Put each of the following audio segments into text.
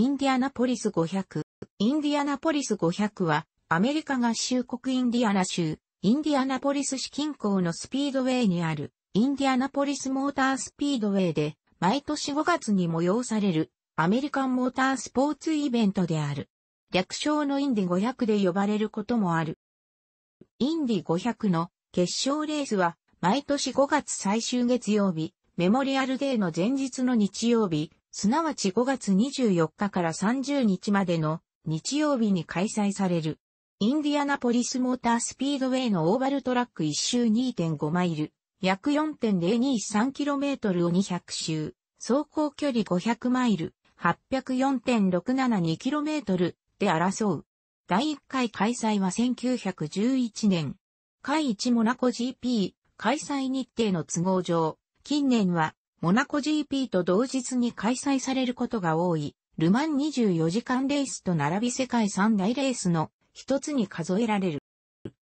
インディアナポリス500。インディアナポリス500は、アメリカ合衆国インディアナ州、インディアナポリス市近郊のスピードウェイにある、インディアナポリスモータースピードウェイで、毎年5月に催される、アメリカンモータースポーツイベントである。略称のインディ500で呼ばれることもある。インディ500の決勝レースは、毎年5月最終月曜日、メモリアルデーの前日の日曜日、すなわち5月24日から30日までの日曜日に開催される。インディアナポリスモータースピードウェイのオーバルトラック1周2.5マイル、約 4.023km を200周、走行距離500マイル、804.672km で争う。第1回開催は1911年。会1モナコ GP 開催日程の都合上、近年はモナコ GP と同日に開催されることが多い、ルマン24時間レースと並び世界三大レースの一つに数えられる。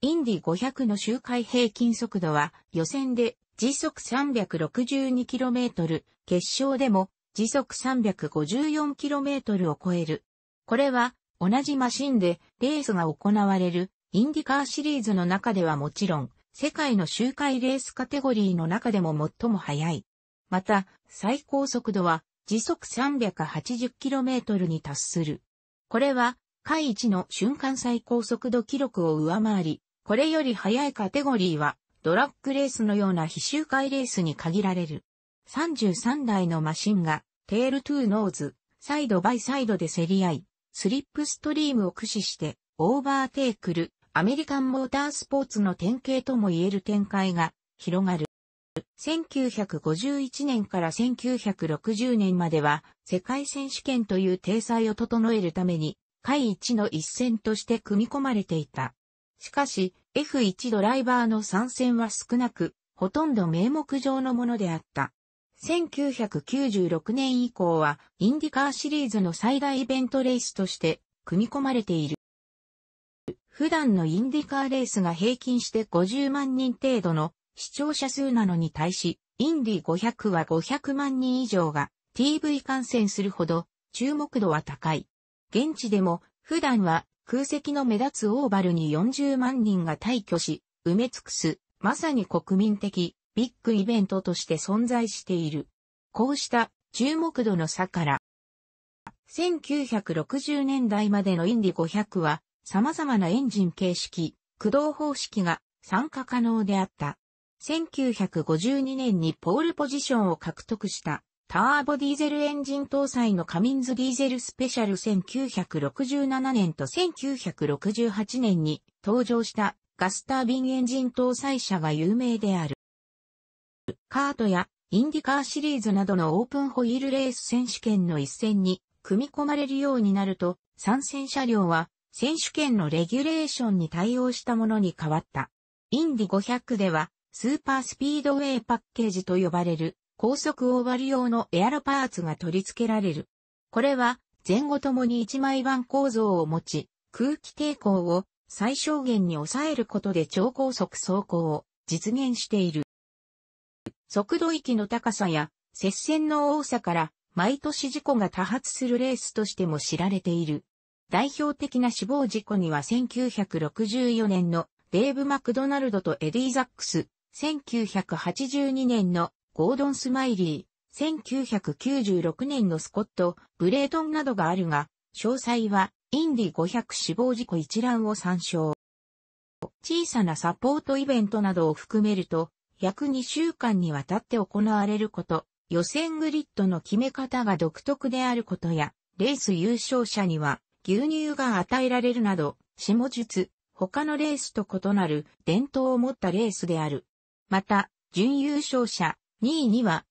インディ500の周回平均速度は予選で時速 362km、決勝でも時速 354km を超える。これは同じマシンでレースが行われるインディカーシリーズの中ではもちろん世界の周回レースカテゴリーの中でも最も速いまた、最高速度は時速 380km に達する。これは、海一の瞬間最高速度記録を上回り、これより速いカテゴリーは、ドラッグレースのような非周回レースに限られる。33台のマシンが、テールトゥーノーズ、サイドバイサイドで競り合い、スリップストリームを駆使して、オーバーテイクル、アメリカンモータースポーツの典型とも言える展開が広がる。1951年から1960年までは世界選手権という体裁を整えるために、下一の一戦として組み込まれていた。しかし、F1 ドライバーの参戦は少なく、ほとんど名目上のものであった。1996年以降は、インディカーシリーズの最大イベントレースとして組み込まれている。普段のインディカーレースが平均して50万人程度の視聴者数なのに対し、インディ500は500万人以上が TV 観戦するほど注目度は高い。現地でも普段は空席の目立つオーバルに40万人が退去し、埋め尽くす、まさに国民的ビッグイベントとして存在している。こうした注目度の差から、1960年代までのインディ500は様々なエンジン形式、駆動方式が参加可能であった。1952年にポールポジションを獲得したターボディーゼルエンジン搭載のカミンズディーゼルスペシャル1967年と1968年に登場したガスタービンエンジン搭載車が有名である。カートやインディカーシリーズなどのオープンホイールレース選手権の一戦に組み込まれるようになると参戦車両は選手権のレギュレーションに対応したものに変わった。インディ500ではスーパースピードウェイパッケージと呼ばれる高速オーバル用のエアロパーツが取り付けられる。これは前後ともに1枚板構造を持ち、空気抵抗を最小限に抑えることで超高速走行を実現している。速度域の高さや接線の多さから毎年事故が多発するレースとしても知られている。代表的な死亡事故には1964年のデーブ・マクドナルドとエディ・ザックス、1982年のゴードン・スマイリー、1996年のスコット、ブレートンなどがあるが、詳細はインディ500死亡事故一覧を参照。小さなサポートイベントなどを含めると、約2週間にわたって行われること、予選グリッドの決め方が独特であることや、レース優勝者には牛乳が与えられるなど、下術、他のレースと異なる伝統を持ったレースである。また、準優勝者2位には、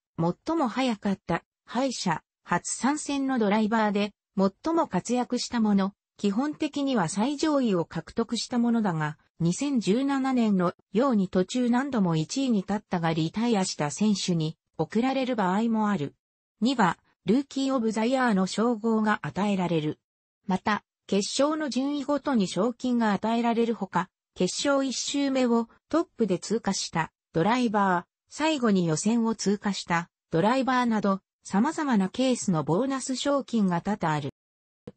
最も早かった、敗者、初参戦のドライバーで、最も活躍したもの、基本的には最上位を獲得したものだが、2017年のように途中何度も1位に立ったがリタイアした選手に送られる場合もある。2は、ルーキー・オブ・ザ・イヤーの称号が与えられる。また、決勝の順位ごとに賞金が与えられるほか、決勝1周目をトップで通過したドライバー、最後に予選を通過したドライバーなど様々なケースのボーナス賞金が多々ある。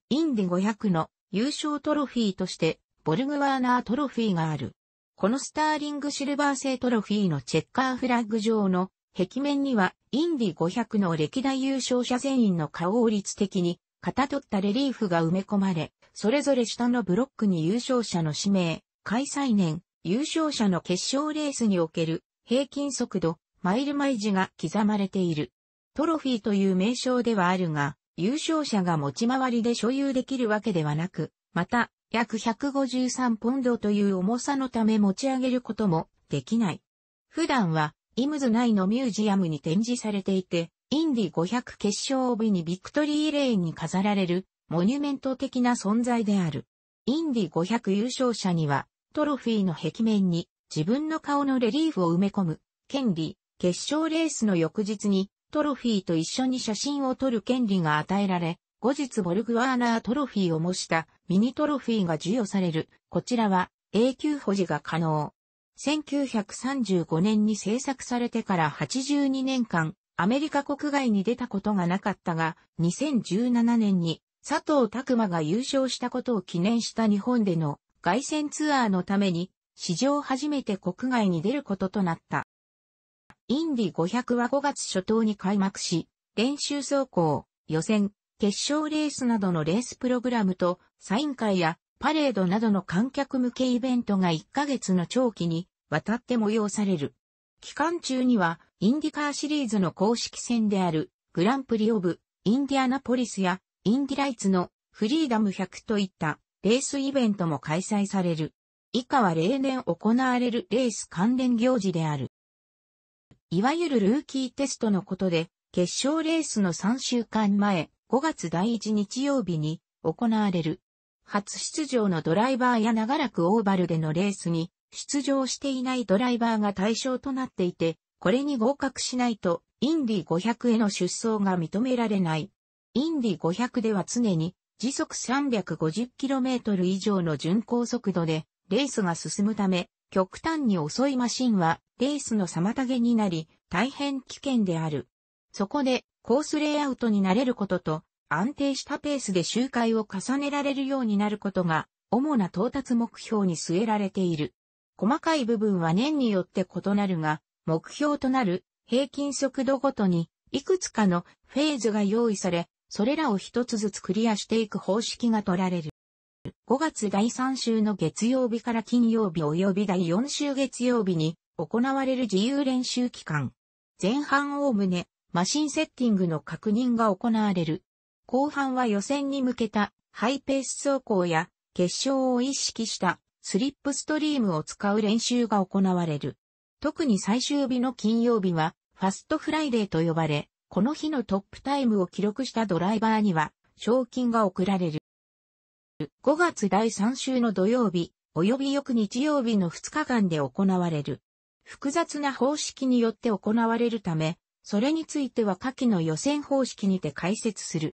インディ500の優勝トロフィーとしてボルグワーナートロフィーがある。このスターリングシルバー製トロフィーのチェッカーフラッグ上の壁面にはインディ500の歴代優勝者全員の顔を率的に型取ったレリーフが埋め込まれ、それぞれ下のブロックに優勝者の指名、開催年、優勝者の決勝レースにおける平均速度、マイルマイジが刻まれている。トロフィーという名称ではあるが、優勝者が持ち回りで所有できるわけではなく、また、約153ポンドという重さのため持ち上げることもできない。普段は、イムズ内のミュージアムに展示されていて、インディ500決勝帯にビクトリーレーンに飾られる、モニュメント的な存在である。インディ500優勝者には、トロフィーの壁面に自分の顔のレリーフを埋め込む権利、決勝レースの翌日にトロフィーと一緒に写真を撮る権利が与えられ、後日ボルグワーナートロフィーを模したミニトロフィーが授与される。こちらは永久保持が可能。1935年に制作されてから82年間、アメリカ国外に出たことがなかったが、2017年に佐藤拓馬が優勝したことを記念した日本での凱旋ツアーのために、史上初めて国外に出ることとなった。インディ500は5月初頭に開幕し、練習走行、予選、決勝レースなどのレースプログラムと、サイン会やパレードなどの観客向けイベントが1ヶ月の長期にわたって催される。期間中には、インディカーシリーズの公式戦である、グランプリオブ、インディアナポリスや、インディライツの、フリーダム100といった、レースイベントも開催される。以下は例年行われるレース関連行事である。いわゆるルーキーテストのことで、決勝レースの3週間前、5月第1日曜日に行われる。初出場のドライバーや長らくオーバルでのレースに出場していないドライバーが対象となっていて、これに合格しないとインディ500への出走が認められない。インディ500では常に時速 350km 以上の巡航速度でレースが進むため、極端に遅いマシンはレースの妨げになり、大変危険である。そこでコースレイアウトになれることと、安定したペースで周回を重ねられるようになることが、主な到達目標に据えられている。細かい部分は年によって異なるが、目標となる平均速度ごとに、いくつかのフェーズが用意され、それらを一つずつクリアしていく方式が取られる。5月第3週の月曜日から金曜日及び第4週月曜日に行われる自由練習期間。前半おおむねマシンセッティングの確認が行われる。後半は予選に向けたハイペース走行や決勝を意識したスリップストリームを使う練習が行われる。特に最終日の金曜日はファストフライデーと呼ばれ、この日のトップタイムを記録したドライバーには、賞金が贈られる。5月第3週の土曜日、及び翌日曜日の2日間で行われる。複雑な方式によって行われるため、それについては下記の予選方式にて解説する。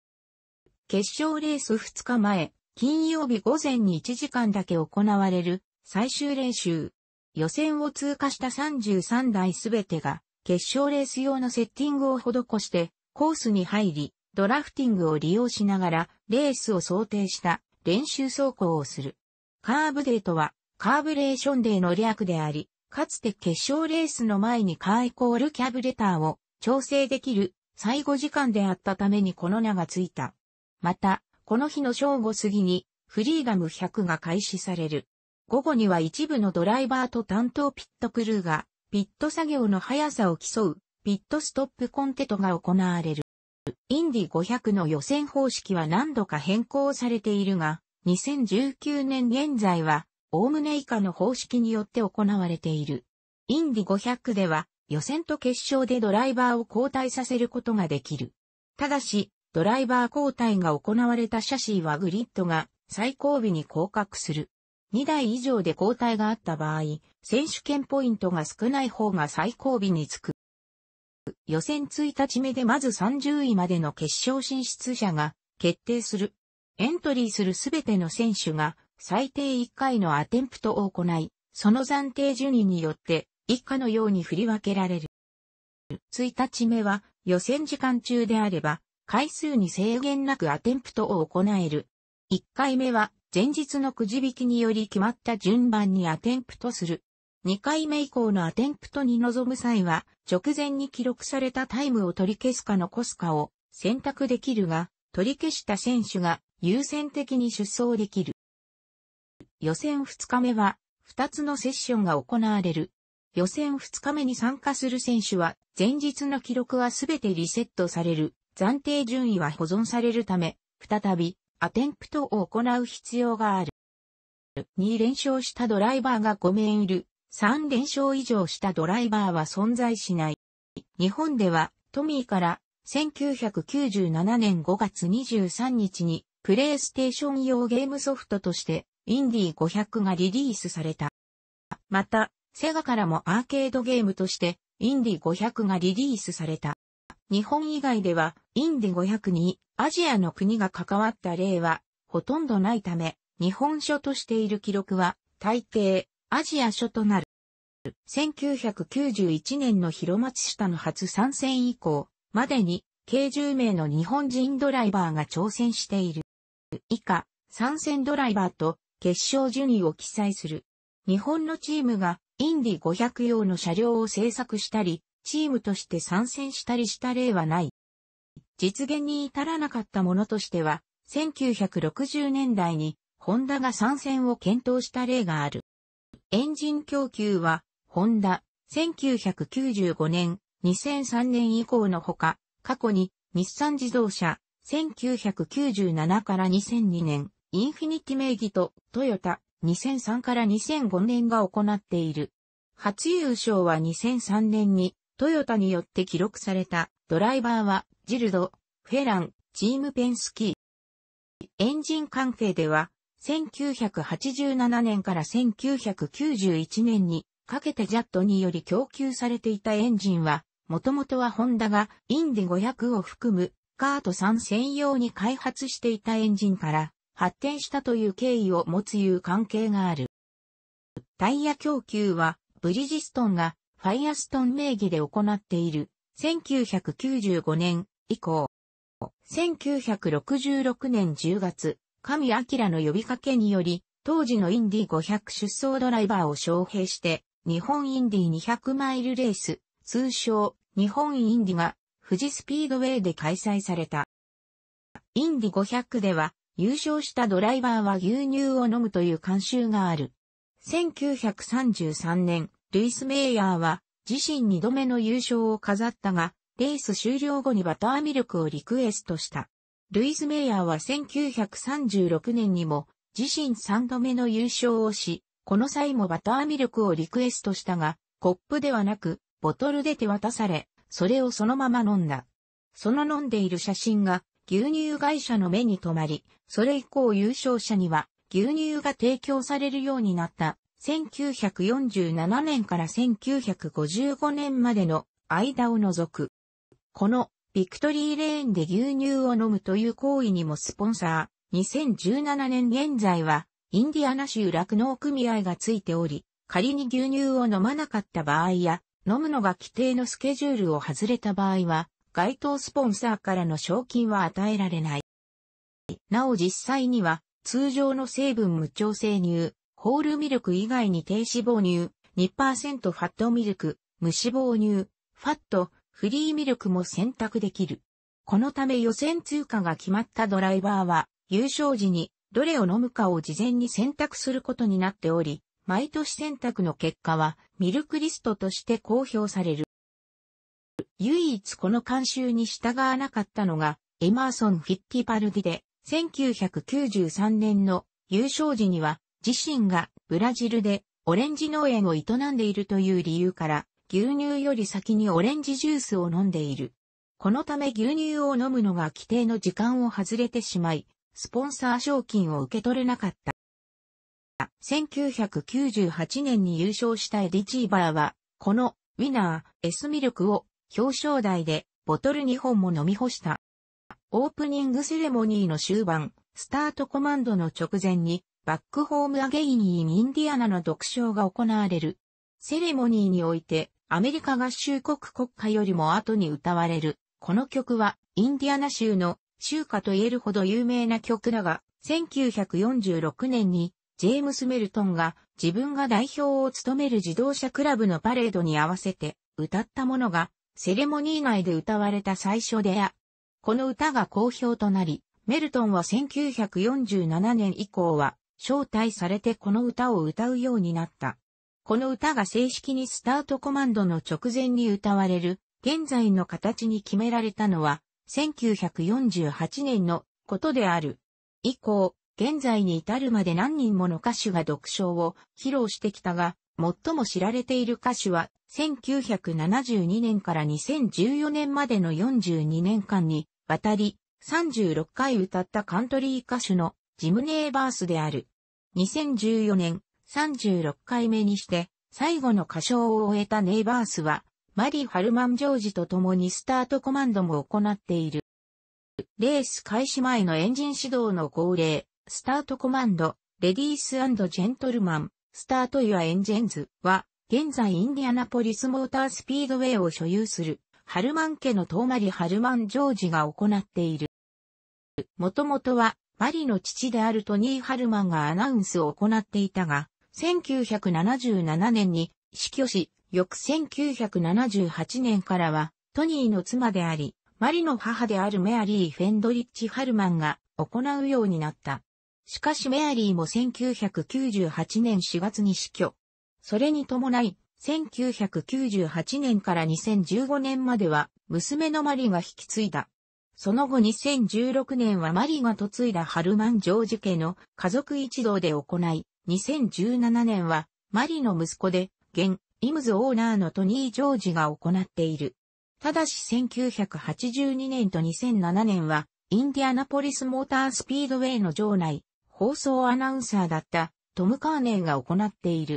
決勝レース2日前、金曜日午前に1時間だけ行われる最終練習。予選を通過した33台すべてが決勝レース用のセッティングを施して、コースに入り、ドラフティングを利用しながら、レースを想定した練習走行をする。カーブデーとは、カーブレーションデーの略であり、かつて決勝レースの前にカーイコールキャブレターを調整できる最後時間であったためにこの名がついた。また、この日の正午過ぎにフリーガム100が開始される。午後には一部のドライバーと担当ピットクルーがピット作業の速さを競う、ピットストップコンテトが行われる。インディ500の予選方式は何度か変更されているが、2019年現在は、おおむね以下の方式によって行われている。インディ500では、予選と決勝でドライバーを交代させることができる。ただし、ドライバー交代が行われたシャシーはグリッドが最後尾に降格する。2台以上で交代があった場合、選手権ポイントが少ない方が最後尾につく。予選1日目でまず30位までの決勝進出者が決定する。エントリーするすべての選手が最低1回のアテンプトを行い、その暫定順位によって以下のように振り分けられる。1日目は予選時間中であれば回数に制限なくアテンプトを行える。1回目は前日のくじ引きにより決まった順番にアテンプトする。2回目以降のアテンプトに臨む際は、直前に記録されたタイムを取り消すか残すかを選択できるが、取り消した選手が優先的に出走できる。予選2日目は、2つのセッションが行われる。予選2日目に参加する選手は、前日の記録はすべてリセットされる。暫定順位は保存されるため、再びアテンプトを行う必要がある。2連勝したドライバーが5名いる。3連勝以上したドライバーは存在しない。日本ではトミーから1997年5月23日にプレイステーション用ゲームソフトとしてインディー500がリリースされた。また、セガからもアーケードゲームとしてインディー500がリリースされた。日本以外では、インディ500にアジアの国が関わった例は、ほとんどないため、日本書としている記録は、大抵、アジア書となる。1991年の広町下の初参戦以降、までに、計10名の日本人ドライバーが挑戦している。以下、参戦ドライバーと決勝順位を記載する。日本のチームがインディ500用の車両を製作したり、チームとして参戦したりした例はない。実現に至らなかったものとしては、1960年代にホンダが参戦を検討した例がある。エンジン供給は、ホンダ、1995年、2003年以降のほか、過去に日産自動車、1997から2002年、インフィニティ名義とトヨタ、2003から2005年が行っている。初優勝は2003年にトヨタによって記録されたドライバーはジルド、フェラン、チームペンスキー。エンジン関係では、1987年から1991年にかけてジャットにより供給されていたエンジンは、もともとはホンダがインディ500を含むカート3専用に開発していたエンジンから発展したという経緯を持ついう関係がある。タイヤ供給はブリジストンがファイアストン名義で行っている、1995年以降。1966年10月、神明の呼びかけにより、当時のインディ500出走ドライバーを招聘して、日本インディ200マイルレース、通称、日本インディが、富士スピードウェイで開催された。インディ500では、優勝したドライバーは牛乳を飲むという慣習がある。1933年、ルイス・メイヤーは自身2度目の優勝を飾ったが、レース終了後にバターミルクをリクエストした。ルイス・メイヤーは1936年にも自身3度目の優勝をし、この際もバターミルクをリクエストしたが、コップではなく、ボトルで手渡され、それをそのまま飲んだ。その飲んでいる写真が牛乳会社の目に留まり、それ以降優勝者には牛乳が提供されるようになった1947年から1955年までの間を除く。このビクトリーレーンで牛乳を飲むという行為にもスポンサー。2017年現在はインディアナ州酪農組合がついており、仮に牛乳を飲まなかった場合や、飲むのが規定のスケジュールを外れた場合は、該当スポンサーからの賞金は与えられない。なお実際には、通常の成分無調整乳、ホールミルク以外に低脂肪乳、2%ファットミルク、無脂肪乳、ファット、フリーミルクも選択できる。このため予選通過が決まったドライバーは、優勝時にどれを飲むかを事前に選択することになっており、毎年選択の結果はミルクリストとして公表される。唯一この慣習に従わなかったのが、エマーソン・フィッティパルディで、1993年の優勝時には自身がブラジルでオレンジ農園を営んでいるという理由から、牛乳より先にオレンジジュースを飲んでいる。このため牛乳を飲むのが規定の時間を外れてしまい、スポンサー賞金を受け取れなかった。1998年に優勝したエディチーバーは、このウィナー S ミルクを表彰台でボトル2本も飲み干した。オープニングセレモニーの終盤、スタートコマンドの直前にバックホームアゲインインインディアナの読唱が行われる。セレモニーにおいて、アメリカ合衆国国歌よりも後に歌われる。この曲は、インディアナ州の州歌と言えるほど有名な曲だが、1946年に、ジェームス・メルトンが自分が代表を務める自動車クラブのパレードに合わせて歌ったものがセレモニー内で歌われた最初であ。この歌が好評となり、メルトンは1947年以降は招待されてこの歌を歌うようになった。この歌が正式にスタートコマンドの直前に歌われる、現在の形に決められたのは、1948年のことである。以降、現在に至るまで何人もの歌手が読書を披露してきたが、最も知られている歌手は、1972年から2014年までの42年間に、わたり、36回歌ったカントリー歌手のジムネーバースである。2014年36回目にして最後の歌唱を終えたネイバースはマリ・ハルマン・ジョージと共にスタートコマンドも行っている。レース開始前のエンジン指導の号令、スタートコマンド、レディースジェントルマン、スタート・ユア・エンジェンズは、現在インディアナポリスモータースピードウェイを所有する、ハルマン家の遠マリ・ハルマン・ジョージが行っている。もともとは、マリの父であるトニー・ハルマンがアナウンスを行っていたが、1977年に死去し、翌1978年からは、トニーの妻であり、マリの母であるメアリー・フェンドリッチ・ハルマンが行うようになった。しかしメアリーも1998年4月に死去。それに伴い、1998年から2015年までは、娘のマリが引き継いだ。その後2016年はマリが嫁いだハルマン・ジョージ家の家族一同で行い、2017年はマリの息子で、現、イムズオーナーのトニー・ジョージが行っている。ただし1982年と2007年は、インディアナポリスモータースピードウェイの場内、放送アナウンサーだったトム・カーネンが行っている。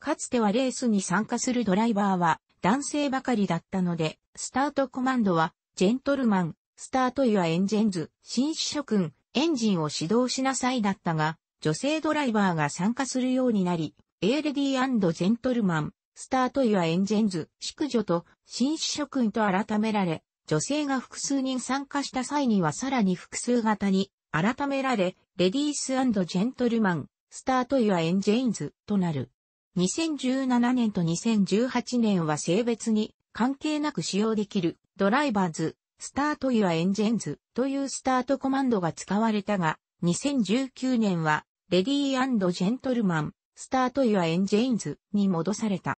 かつてはレースに参加するドライバーは男性ばかりだったので、スタートコマンドはジェントルマン、スタートユアエンジェンズ、新主諸君、エンジンを指導しなさいだったが、女性ドライバーが参加するようになり、エーレディージェントルマン、スタートユアエンジェンズ、淑女と新主諸君と改められ、女性が複数人参加した際にはさらに複数型に改められ、レディースジェントルマン、スタートユアエンジェンズとなる。2017年と2018年は性別に関係なく使用できるドライバーズ、スタートユアエンジェンズというスタートコマンドが使われたが、2019年は、レディージェントルマン、スタートユアエンジェンズに戻された。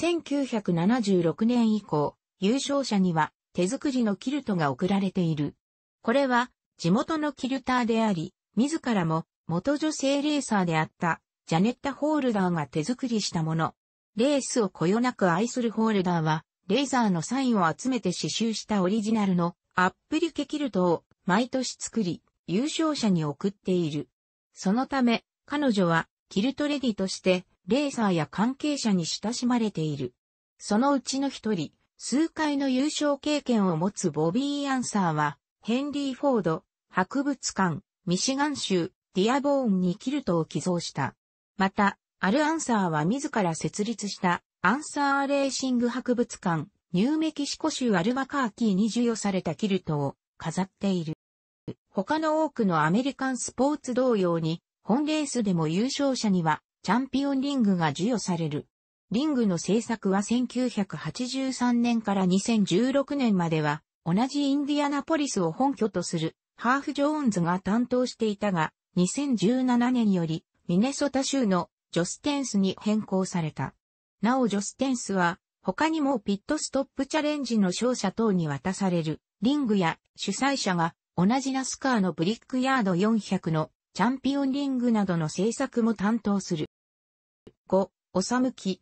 1976年以降、優勝者には手作りのキルトが贈られている。これは地元のキルターであり、自らも元女性レーサーであったジャネッタ・ホールダーが手作りしたもの。レースをこよなく愛するホールダーはレーザーのサインを集めて刺繍したオリジナルのアップリケキルトを毎年作り、優勝者に送っている。そのため、彼女はキルトレディとしてレーサーや関係者に親しまれている。そのうちの一人、数回の優勝経験を持つボビー・アンサーは、ヘンリー・フォード、博物館、ミシガン州、ディアボーンにキルトを寄贈した。また、アル・アンサーは自ら設立したアンサーレーシング博物館、ニューメキシコ州アルバカーキーに授与されたキルトを飾っている。他の多くのアメリカンスポーツ同様に、本レースでも優勝者にはチャンピオンリングが授与される。リングの制作は1983年から2016年までは、同じインディアナポリスを本拠とするハーフ・ジョーンズが担当していたが、2017年よりミネソタ州のジョステンスに変更された。なおジョステンスは、他にもピットストップチャレンジの勝者等に渡される、リングや主催者が同じナスカーのブリックヤード400のチャンピオンリングなどの制作も担当する。5、おさむき。